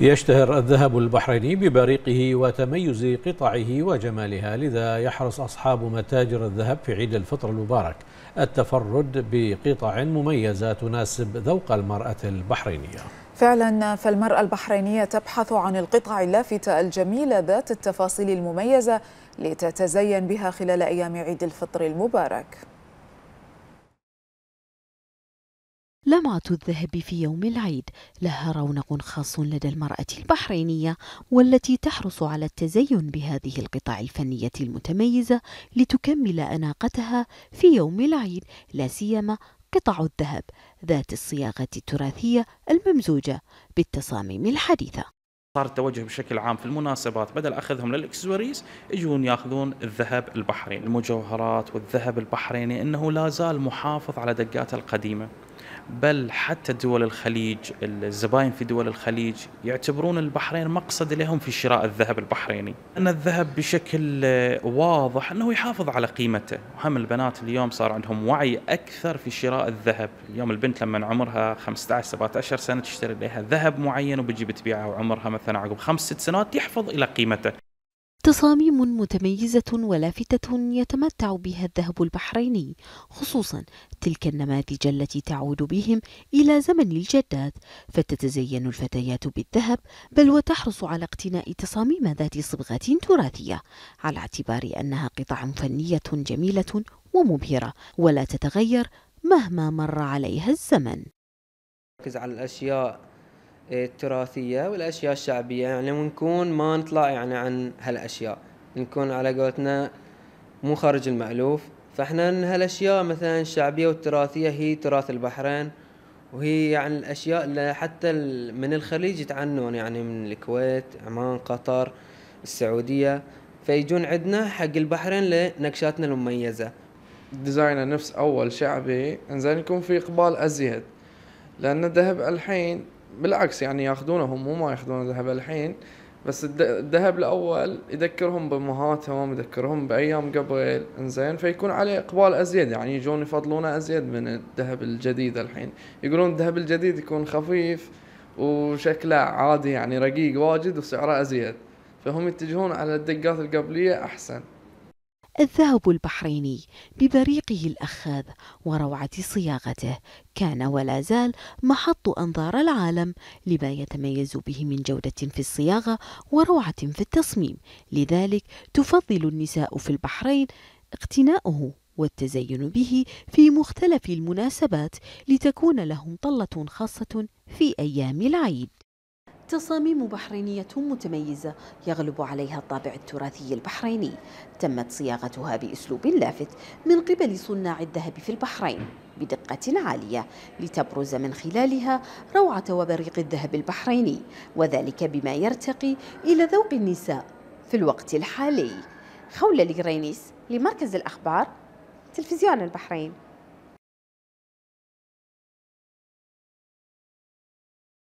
يشتهر الذهب البحريني ببريقه وتميز قطعه وجمالها لذا يحرص أصحاب متاجر الذهب في عيد الفطر المبارك التفرد بقطع مميزة تناسب ذوق المرأة البحرينية فعلا فالمرأة البحرينية تبحث عن القطع اللافتة الجميلة ذات التفاصيل المميزة لتتزين بها خلال أيام عيد الفطر المبارك لمعة الذهب في يوم العيد لها رونق خاص لدى المرأة البحرينية والتي تحرص على التزين بهذه القطع الفنية المتميزة لتكمل أناقتها في يوم العيد لا سيما قطع الذهب ذات الصياغة التراثية الممزوجة بالتصاميم الحديثة صار التوجه بشكل عام في المناسبات بدل اخذهم للاكسسواريز يجون ياخذون الذهب البحريني، المجوهرات والذهب البحريني انه لا زال محافظ على دقاته القديمه. بل حتى دول الخليج الزباين في دول الخليج يعتبرون البحرين مقصد لهم في شراء الذهب البحريني أن الذهب بشكل واضح أنه يحافظ على قيمته وهم البنات اليوم صار عندهم وعي أكثر في شراء الذهب اليوم البنت لما عمرها 15-17 سنة تشتري لها ذهب معين وبتجي بتبيعه وعمرها مثلا مثلا عقب خمس ست سنوات يحفظ إلى قيمته تصاميم متميزة ولافتة يتمتع بها الذهب البحريني خصوصا تلك النماذج التي تعود بهم إلى زمن الجدات فتتزين الفتيات بالذهب بل وتحرص على اقتناء تصاميم ذات صبغة تراثية على اعتبار أنها قطع فنية جميلة ومبهرة ولا تتغير مهما مر عليها الزمن ركز على الأشياء التراثية والأشياء الشعبية يعني ونكون ما نطلع يعني عن هالأشياء نكون على قولتنا مو خارج المألوف فاحنا هالأشياء مثلا الشعبية والتراثية هي تراث البحرين وهي يعني الأشياء اللي حتى من الخليج يتعنون يعني من الكويت عمان قطر السعودية فيجون عندنا حق البحرين لنكشاتنا المميزة ديزاينه نفس أول شعبي إنزين يكون في إقبال أزيد لأن ذهب الحين بالعكس يعني ياخذونهم مو ما ياخذون ذهب الحين بس الذهب الاول يذكرهم بامهاتهم يذكرهم بايام قبل انزين فيكون عليه اقبال ازيد يعني يجون يفضلونه ازيد من الذهب الجديد الحين يقولون الذهب الجديد يكون خفيف وشكله عادي يعني رقيق واجد وسعره ازيد فهم يتجهون على الدقات القبليه احسن الذهب البحريني ببريقه الأخاذ وروعة صياغته كان ولا زال محط أنظار العالم لما يتميز به من جودة في الصياغة وروعة في التصميم لذلك تفضل النساء في البحرين اقتناؤه والتزين به في مختلف المناسبات لتكون لهم طلة خاصة في أيام العيد تصاميم بحرينية متميزة يغلب عليها الطابع التراثي البحريني تمت صياغتها بأسلوب لافت من قبل صناع الذهب في البحرين بدقة عالية لتبرز من خلالها روعة وبريق الذهب البحريني وذلك بما يرتقي إلى ذوق النساء في الوقت الحالي خولة لغرينيس لمركز الأخبار تلفزيون البحرين